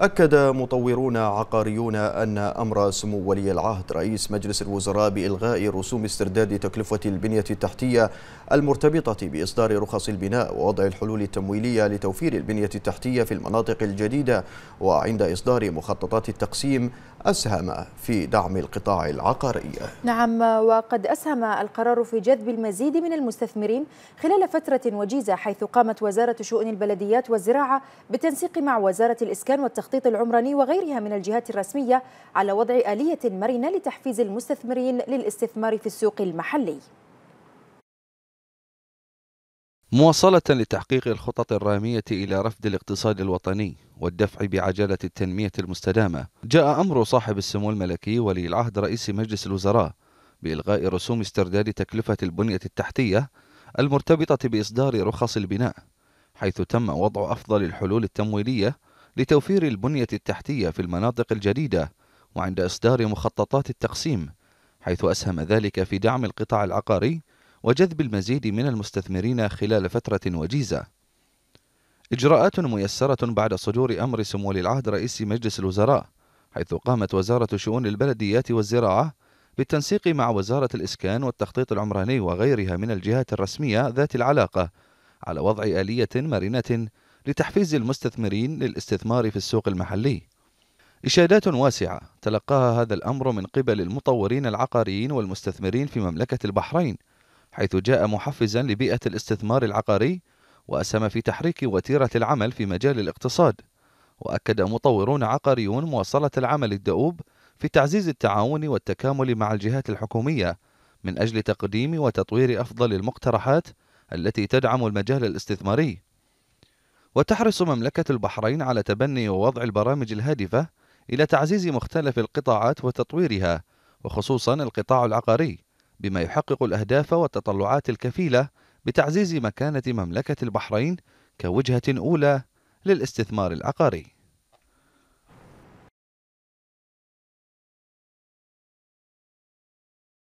أكد مطورون عقاريون أن أمر سمو ولي العهد رئيس مجلس الوزراء بإلغاء رسوم استرداد تكلفة البنية التحتية المرتبطة بإصدار رخص البناء ووضع الحلول التمويلية لتوفير البنية التحتية في المناطق الجديدة وعند إصدار مخططات التقسيم أسهم في دعم القطاع العقاري نعم وقد أسهم القرار في جذب المزيد من المستثمرين خلال فترة وجيزة حيث قامت وزارة شؤون البلديات والزراعة بالتنسيق مع وزارة الإسكان والتخطيط والتخطيط العمراني وغيرها من الجهات الرسمية على وضع آلية مرنة لتحفيز المستثمرين للاستثمار في السوق المحلي مواصلة لتحقيق الخطط الرامية إلى رفد الاقتصاد الوطني والدفع بعجلة التنمية المستدامة جاء أمر صاحب السمو الملكي ولي العهد رئيس مجلس الوزراء بإلغاء رسوم استرداد تكلفة البنية التحتية المرتبطة بإصدار رخص البناء حيث تم وضع أفضل الحلول التمويلية لتوفير البنية التحتية في المناطق الجديدة وعند إصدار مخططات التقسيم حيث أسهم ذلك في دعم القطاع العقاري وجذب المزيد من المستثمرين خلال فترة وجيزة إجراءات ميسرة بعد صدور أمر سمو العهد رئيس مجلس الوزراء حيث قامت وزارة شؤون البلديات والزراعة بالتنسيق مع وزارة الإسكان والتخطيط العمراني وغيرها من الجهات الرسمية ذات العلاقة على وضع آلية مرنة لتحفيز المستثمرين للاستثمار في السوق المحلي. إشادات واسعة تلقاها هذا الأمر من قبل المطورين العقاريين والمستثمرين في مملكة البحرين، حيث جاء محفزا لبيئة الاستثمار العقاري وأسهم في تحريك وتيرة العمل في مجال الاقتصاد. وأكد مطورون عقاريون مواصلة العمل الدؤوب في تعزيز التعاون والتكامل مع الجهات الحكومية من أجل تقديم وتطوير أفضل المقترحات التي تدعم المجال الاستثماري وتحرص مملكة البحرين على تبني ووضع البرامج الهادفة إلى تعزيز مختلف القطاعات وتطويرها وخصوصا القطاع العقاري بما يحقق الأهداف والتطلعات الكفيلة بتعزيز مكانة مملكة البحرين كوجهة أولى للاستثمار العقاري